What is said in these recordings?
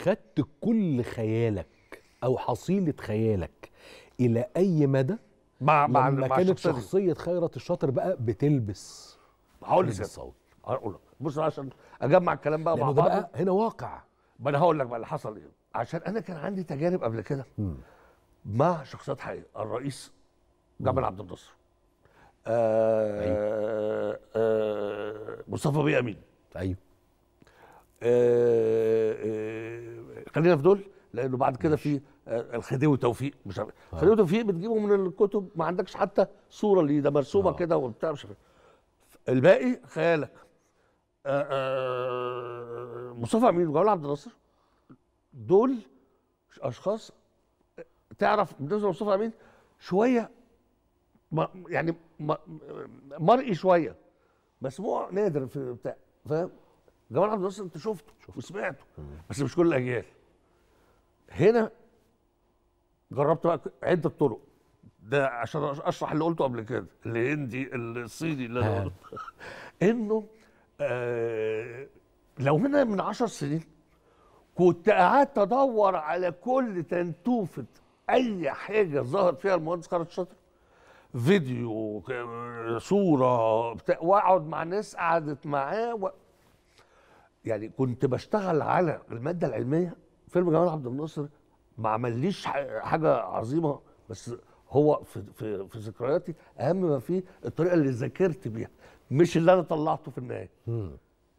خدت كل خيالك او حصيله خيالك الى اي مدى مع مع لما مع كانت شخصيه خيرت الشاطر بقى بتلبس هقول لك هقول لك بص عشان اجمع الكلام بقى مع بعض بقى هنا واقع ما انا هقول لك بقى اللي حصل ايه عشان انا كان عندي تجارب قبل كده مع شخصيات حقيقيه الرئيس جمال عبد الناصر آه، أيوه. آه، مصطفى بيه امين ايوه آه، خلينا في دول لانه بعد كده في آه، الخديوي توفيق مش عارف آه. خديوي توفيق بتجيبه من الكتب ما عندكش حتى صوره ليه ده مرسومه آه. كده وبتاع مش عارف الباقي خيالك مصطفى امين وجمال عبد الناصر دول اشخاص تعرف بالنسبه لمصطفى امين شويه ما يعني مرئي شويه مسموع نادر في بتاع فاهم جمال عبد الناصر انت شفته شفته. وسمعته بس مش كل الاجيال هنا جربت بقى عده طرق ده عشان اشرح اللي قلته قبل كده الهندي الصيني اللي انا قلته انه آه لو هنا من عشر سنين كنت قعدت ادور على كل تنتوفه اي حاجه ظهر فيها المهندس خالد شاطر فيديو صوره واقعد مع ناس قعدت معاه و... يعني كنت بشتغل على الماده العلميه فيلم جمال عبد الناصر ما عمليش حاجه عظيمه بس هو في في, في ذكرياتي اهم ما فيه الطريقه اللي ذاكرت بيها مش اللي انا طلعته في النهايه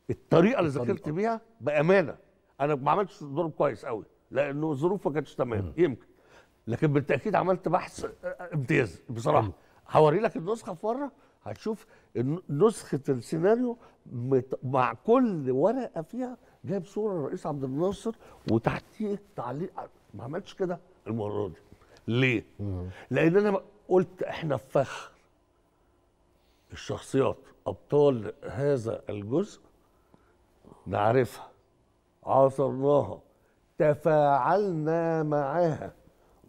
الطريقه اللي ذاكرت بيها بامانه انا ما عملتش دور كويس قوي لانه ظروفه ما كانتش تمام يمكن لكن بالتاكيد عملت بحث آه، امتياز بصراحه هوري لك النسخه في مره هتشوف نسخه السيناريو مع كل ورقه فيها جايب صوره للرئيس عبد الناصر وتحتيه تعليق ما عملتش كده المره دي ليه؟ لان انا قلت احنا في فخر الشخصيات ابطال هذا الجزء نعرفها عاصرناها تفاعلنا معاها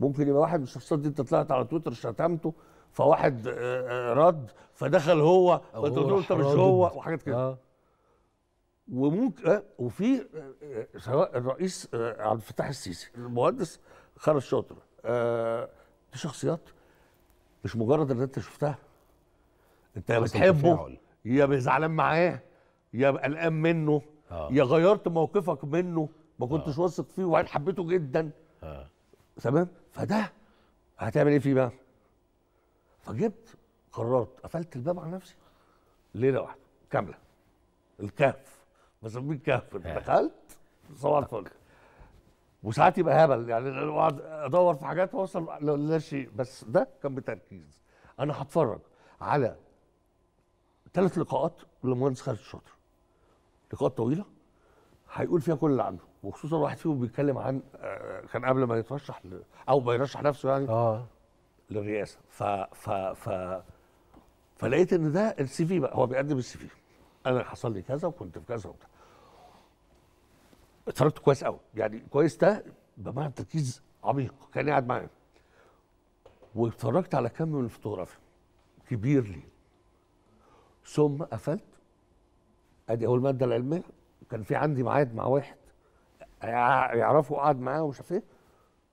ممكن يبقى واحد من الشخصيات دي انت طلعت على تويتر شتمته فواحد آه، آه، رد فدخل هو فتقول قلت له انت مش هو وحاجات كده آه. وممكن آه، وفي آه، آه، سواء الرئيس عبد الفتاح السيسي المهندس خالد شاطر دي شخصيات مش مجرد ان انت شفتها انت يا بتحبه يا زعلان معاه يا قلقان منه يا غيرت موقفك منه ما كنتش واثق فيه وبعدين حبيته جدا تمام فده هتعمل ايه فيه بقى؟ فجبت قررت قفلت الباب على نفسي ليله واحده كامله الكهف مسميك كافر آه. دخلت صباح طيب. الفل وساعات يبقى هبل يعني اقعد ادور في حاجات واوصل لا شيء بس ده كان بتركيز انا هتفرج على ثلاث لقاءات للمهندس خالد الشاطر لقاءات طويله هيقول فيها كل اللي عنده وخصوصا واحد فيهم بيتكلم عن آه، كان قبل ما يترشح ل... او ما يرشح نفسه يعني اه للرئاسه ف ف ف فلقيت ان ده السي في بقى هو بيقدم السي في انا حصل لي كذا وكنت في كذا وبتاع اتفرجت كويس قوي يعني كويس ده بمعنى تركيز عميق كان قاعد معايا واتفرجت على كم من الفوتوغرافي كبير لي ثم قفلت ادي اول ماده العلميه كان في عندي ميعاد مع واحد يعرفه قعد معاه ومش عارف ايه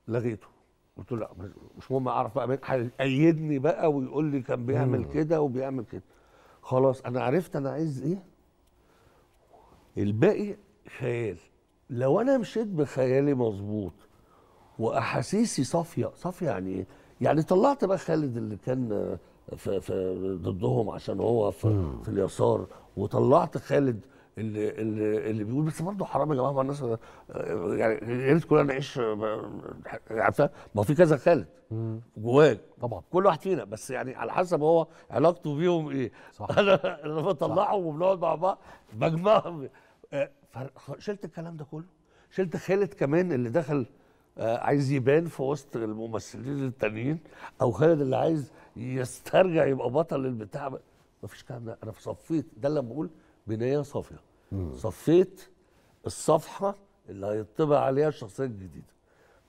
لغيته قلت له لا مش مهم اعرف بقى مين هيأيدني بقى ويقول لي كان بيعمل كده وبيعمل كده خلاص انا عرفت انا عايز ايه الباقي خيال لو انا مشيت بخيالي مظبوط واحاسيسي صافيه صافيه يعني ايه يعني طلعت بقى خالد اللي كان في, في ضدهم عشان هو في, في اليسار وطلعت خالد اللي اللي, اللي بيقول بس برضه حرام يا جماعه ما الناس آه، يعني يا ريت كلنا نعيش آه، عارفه ما في كذا خالد جواك طبعا كل واحد فينا بس يعني على حسب هو علاقته بيهم ايه صح انا لما بطلعهم وبنقعد مع بعض بجمعهم آه، فشلت الكلام ده كله شلت خالد كمان اللي دخل آه، عايز يبان في وسط الممثلين التانيين او خالد اللي عايز يسترجع يبقى بطل البتاع مفيش كلام ده انا صفيت ده اللي بقول بنايه صافيه صفيت الصفحه اللي هيطبع عليها الشخصيه الجديده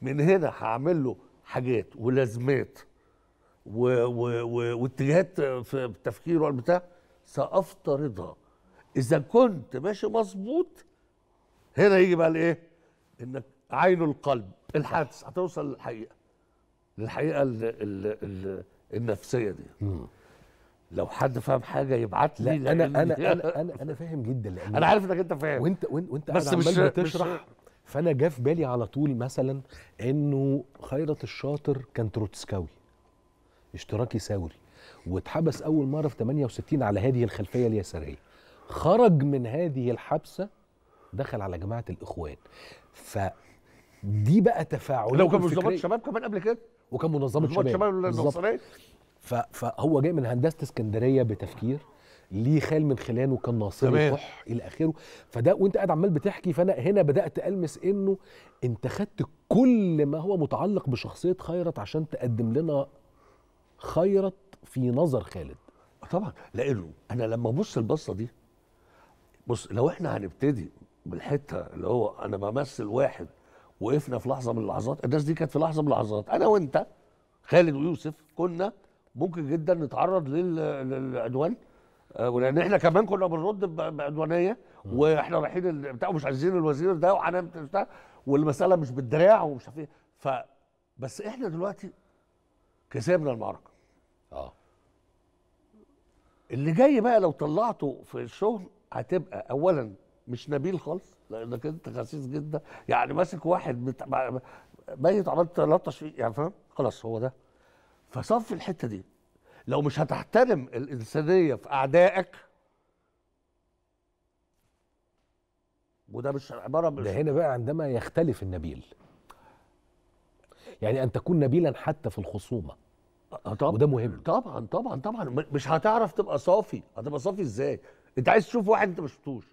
من هنا هعمل له حاجات ولازمات و... و... و... واتجاهات في تفكيره والبتاع سافترضها اذا كنت ماشي مظبوط هنا يجي بقى الايه انك عين القلب الحدس هتوصل للحقيقه للحقيقه الـ الـ الـ النفسيه دي مم. لو حد فاهم حاجه يبعت لي لا أنا, انا انا انا انا فاهم جدا انا عارف انك انت فاهم وانت وانت, وانت بس مش بتشرح فانا جه في بالي على طول مثلا انه خيرت الشاطر كان تروتسكاوي اشتراكي ثوري واتحبس اول مره في 68 على هذه الخلفيه اليساريه خرج من هذه الحبسه دخل على جماعه الاخوان فدي بقى تفاعلات لو كان منظمات شباب كمان قبل كده وكان منظمه شباب منظمه شباب فهو جاي من هندسه اسكندريه بتفكير ليه خال من خلانه كان ناصر صح الى اخره فده وانت قاعد عمال بتحكي فانا هنا بدات المس انه انت خدت كل ما هو متعلق بشخصيه خيرت عشان تقدم لنا خيرت في نظر خالد طبعا لانه انا لما ابص البصه دي بص لو احنا هنبتدي بالحته اللي هو انا بمثل واحد وقفنا في لحظه من اللحظات الناس دي كانت في لحظه من اللحظات انا وانت خالد ويوسف كنا ممكن جدا نتعرض للعدوان آه، ولان احنا كمان كنا بنرد بعدوانيه واحنا رايحين بتاع مش عايزين الوزير ده وهنعمل والمساله مش بالدراع ومش عارف ايه ف بس احنا دلوقتي كسبنا المعركه اه اللي جاي بقى لو طلعته في الشغل هتبقى اولا مش نبيل خالص لانك انت خسيس جدا يعني ماسك واحد بتا... ميت عملت تلطش فيه يعني فاهم خلاص هو ده فصف الحته دي لو مش هتحترم الانسانيه في اعدائك وده مش عباره مش ده هنا بقى عندما يختلف النبيل يعني ان تكون نبيلا حتى في الخصومه طبعا وده مهم طبعا طبعا طبعا مش هتعرف تبقى صافي هتبقى صافي ازاي انت عايز تشوف واحد انت ما شفتوش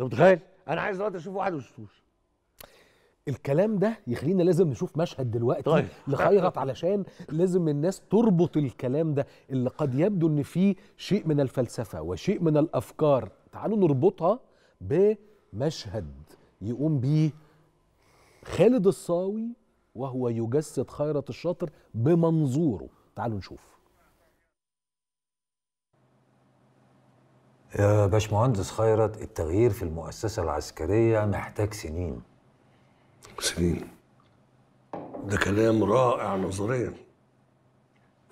انت متخيل؟ انا عايز دلوقتي اشوف واحد وشوش شفتوش الكلام ده يخلينا لازم نشوف مشهد دلوقتي طيب. لخيرت علشان لازم الناس تربط الكلام ده اللي قد يبدو ان فيه شيء من الفلسفه وشيء من الافكار تعالوا نربطها بمشهد يقوم بيه خالد الصاوي وهو يجسد خيرت الشاطر بمنظوره تعالوا نشوف يا باشمهندس خيرت التغيير في المؤسسة العسكرية محتاج سنين سنين ده كلام رائع نظريا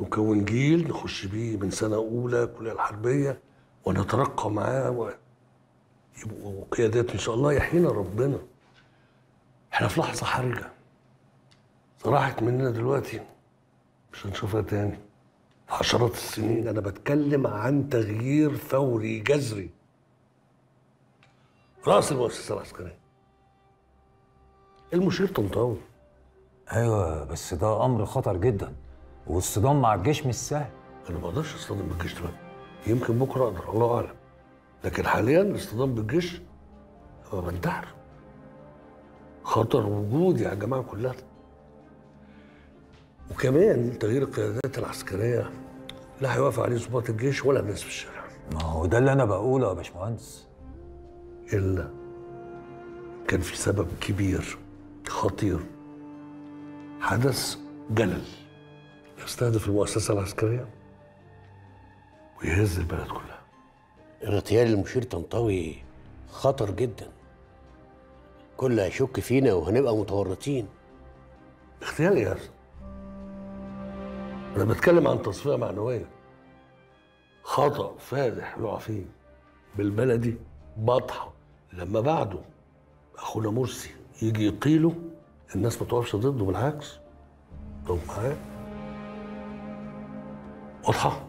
نكون جيل نخش بيه من سنة أولى كلية الحربية ونترقى معاه ويبقوا قيادات إن شاء الله يحيينا ربنا احنا في لحظة حرجة راحت مننا دلوقتي مش هنشوفها تاني عشرات السنين انا بتكلم عن تغيير فوري جذري راس المؤسسه العسكريه المشير طنطاوي ايوه بس ده امر خطر جدا والصدام مع الجيش مش سهل انا ما اقدرش اصطدم بالجيش دلوقتي يمكن بكره اقدر الله اعلم لكن حاليا الاصطدام بالجيش هو بنتحر خطر وجودي على الجماعه كلها وكمان تغيير القيادات العسكريه لا هيوافق عليه ضباط الجيش ولا الناس في الشارع ما هو ده اللي انا بقوله يا باشمهندس الا كان في سبب كبير خطير حدث جلل يستهدف المؤسسه العسكريه ويهز البلد كلها اغتيال المشير طنطاوي خطر جدا كله هيشك فينا وهنبقى متورطين اغتيال ايه انا بتكلم عن تصفيه معنويه خطا فادح وقع فيه بالبلدي بطحه لما بعده اخونا مرسي يجي يقيله الناس ما تقفش ضده بالعكس طب معاه واضحه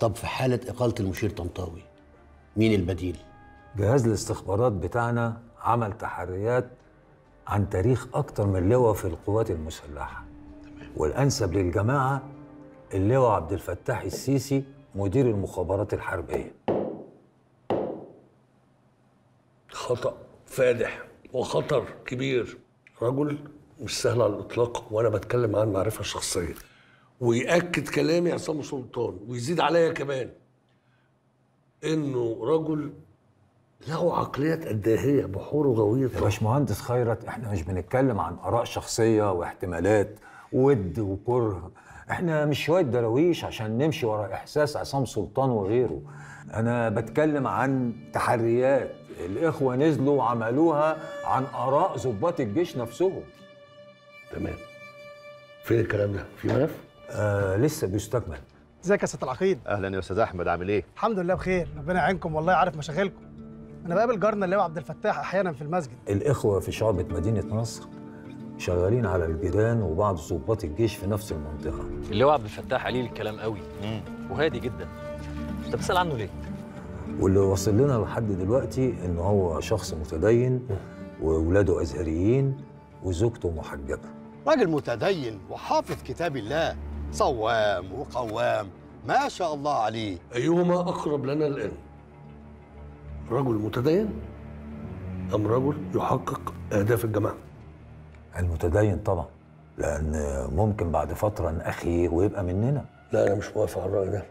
طب في حاله اقاله المشير طنطاوي مين البديل جهاز الاستخبارات بتاعنا عمل تحريات عن تاريخ اكتر من لواء في القوات المسلحه والانسب للجماعه اللواء عبد الفتاح السيسي مدير المخابرات الحربيه خطا فادح وخطر كبير رجل مش سهل على الاطلاق وانا بتكلم عن معرفه شخصيه ويأكد كلامي عصام سلطان ويزيد عليا كمان انه رجل له عقليه إيه الداهيه بحور غويطه يا باشمهندس خيرت احنا مش بنتكلم عن اراء شخصيه واحتمالات ود وكره احنا مش شويه دراويش عشان نمشي ورا احساس عصام سلطان وغيره انا بتكلم عن تحريات الاخوه نزلوا وعملوها عن اراء ضباط الجيش نفسهم تمام فين الكلام ده في ملف آه لسه بيستكمل ازيك يا استاذ العقيد اهلا يا استاذ احمد عامل ايه الحمد لله بخير ربنا يعينكم والله عارف مشاغلكم انا بقابل جارنا اللي هو عبد الفتاح احيانا في المسجد الاخوه في شعبه مدينه نصر شغالين على الجيران وبعض ضباط الجيش في نفس المنطقه اللي هو عبد الفتاح عليه الكلام قوي وهادي جدا انت بتسال عنه ليه واللي وصل لنا لحد دلوقتي ان هو شخص متدين واولاده ازهريين وزوجته محجبه راجل متدين وحافظ كتاب الله صوام وقوام ما شاء الله عليه ايهما اقرب لنا الان رجل متدين ام رجل يحقق اهداف الجماعه المتدين طبعا لان ممكن بعد فتره نأخي ويبقى مننا لا انا مش موافق على الراي ده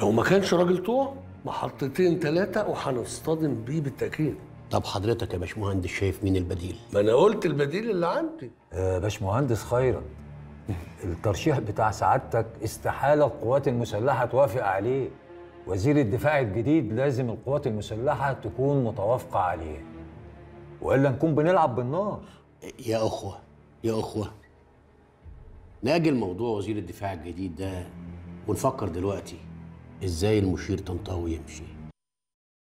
لو ما كانش راجل طوع محطتين ثلاثه وهنصطدم بيه بالتاكيد طب حضرتك يا باشمهندس شايف مين البديل ما انا قلت البديل اللي عندي يا باشمهندس خيرا الترشيح بتاع سعادتك استحاله القوات المسلحه توافق عليه وزير الدفاع الجديد لازم القوات المسلحه تكون متوافقه عليه والا نكون بنلعب بالنار يا أخوة يا أخوة نأجل موضوع وزير الدفاع الجديد ده ونفكر دلوقتي إزاي المشير طنطاوي يمشي